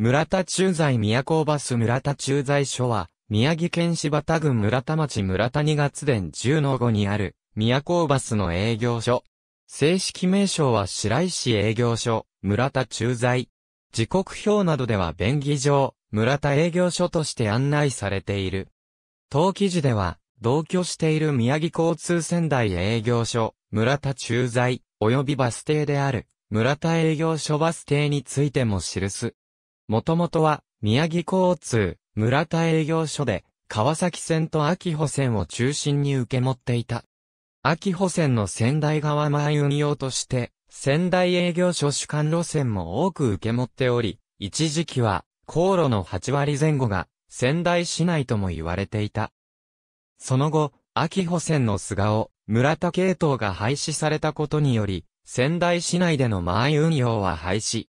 村田駐在宮古バス村田駐在所は、宮城県柴田郡村田町村田二月伝10の5にある、宮古バスの営業所。正式名称は白石営業所、村田駐在。時刻表などでは便宜上、村田営業所として案内されている。当記事では、同居している宮城交通仙台営業所、村田駐在、及びバス停である、村田営業所バス停についても記す。もともとは、宮城交通、村田営業所で、川崎線と秋穂線を中心に受け持っていた。秋穂線の仙台側前運用として、仙台営業所主幹路線も多く受け持っており、一時期は、航路の8割前後が、仙台市内とも言われていた。その後、秋穂線の菅尾、村田系統が廃止されたことにより、仙台市内での前運用は廃止。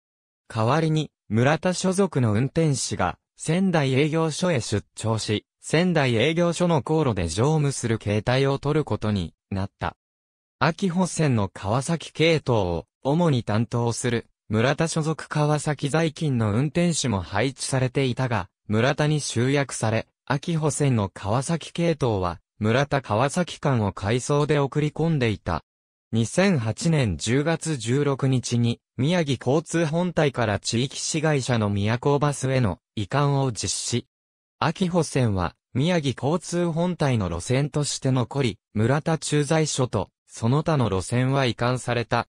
代わりに、村田所属の運転士が、仙台営業所へ出張し、仙台営業所の航路で乗務する携帯を取ることになった。秋保線の川崎系統を主に担当する村田所属川崎在勤の運転士も配置されていたが、村田に集約され、秋保線の川崎系統は村田川崎間を改装で送り込んでいた。2008年10月16日に、宮城交通本体から地域市街車の宮古バスへの移管を実施。秋穂線は、宮城交通本体の路線として残り、村田駐在所と、その他の路線は移管された。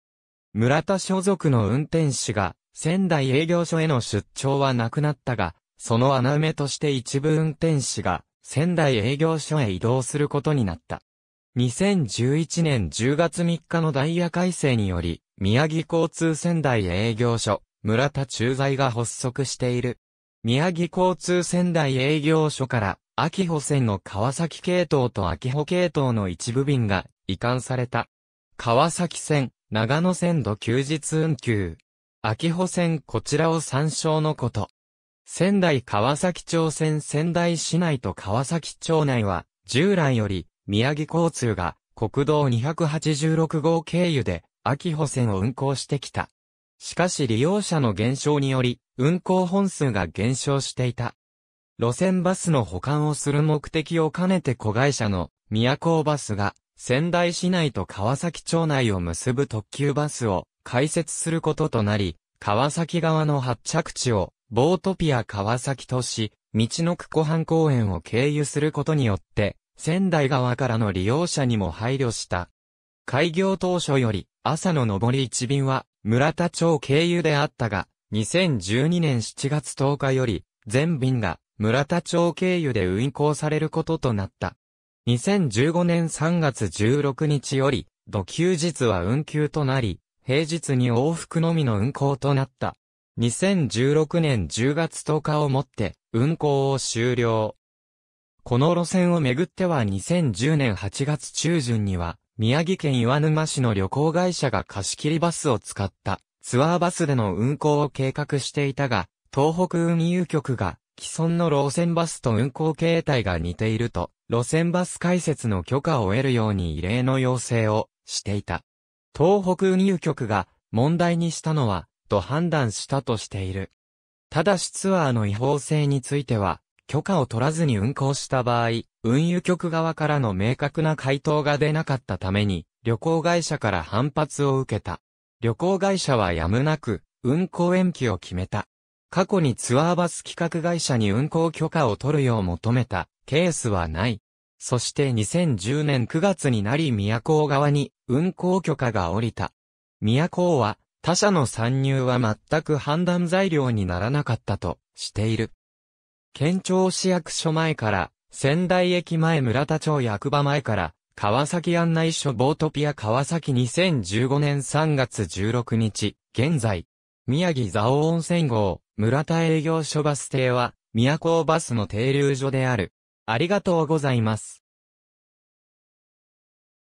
村田所属の運転士が、仙台営業所への出張はなくなったが、その穴埋めとして一部運転士が、仙台営業所へ移動することになった。2011年10月3日のダイヤ改正により、宮城交通仙台営業所、村田駐在が発足している。宮城交通仙台営業所から、秋穂線の川崎系統と秋穂系統の一部便が移管された。川崎線、長野線度休日運休。秋穂線こちらを参照のこと。仙台川崎町線仙台市内と川崎町内は、従来より宮城交通が国道286号経由で秋穂線を運行してきた。しかし利用者の減少により、運行本数が減少していた。路線バスの保管をする目的を兼ねて子会社の宮高バスが仙台市内と川崎町内を結ぶ特急バスを開設することとなり、川崎側の発着地をボートピア川崎とし、道の区湖畔公園を経由することによって、仙台側からの利用者にも配慮した。開業当初より朝の上り1便は村田町経由であったが、2012年7月10日より全便が村田町経由で運行されることとなった。2015年3月16日より、土休日は運休となり、平日に往復のみの運行となった。2016年10月10日をもって、運行を終了。この路線をめぐっては2010年8月中旬には、宮城県岩沼市の旅行会社が貸し切りバスを使ったツアーバスでの運行を計画していたが、東北運輸局が既存の路線バスと運行形態が似ていると、路線バス開設の許可を得るように異例の要請をしていた。東北運輸局が問題にしたのは、と判断したとしている。ただしツアーの違法性については、許可を取らずに運行した場合、運輸局側からの明確な回答が出なかったために、旅行会社から反発を受けた。旅行会社はやむなく、運行延期を決めた。過去にツアーバス企画会社に運行許可を取るよう求めたケースはない。そして2010年9月になり宮古側に運行許可が下りた。宮古は他社の参入は全く判断材料にならなかったとしている。県庁市役所前から、仙台駅前村田町役場前から、川崎案内所ボートピア川崎2015年3月16日、現在、宮城蔵王温泉号、村田営業所バス停は、宮古バスの停留所である。ありがとうございます。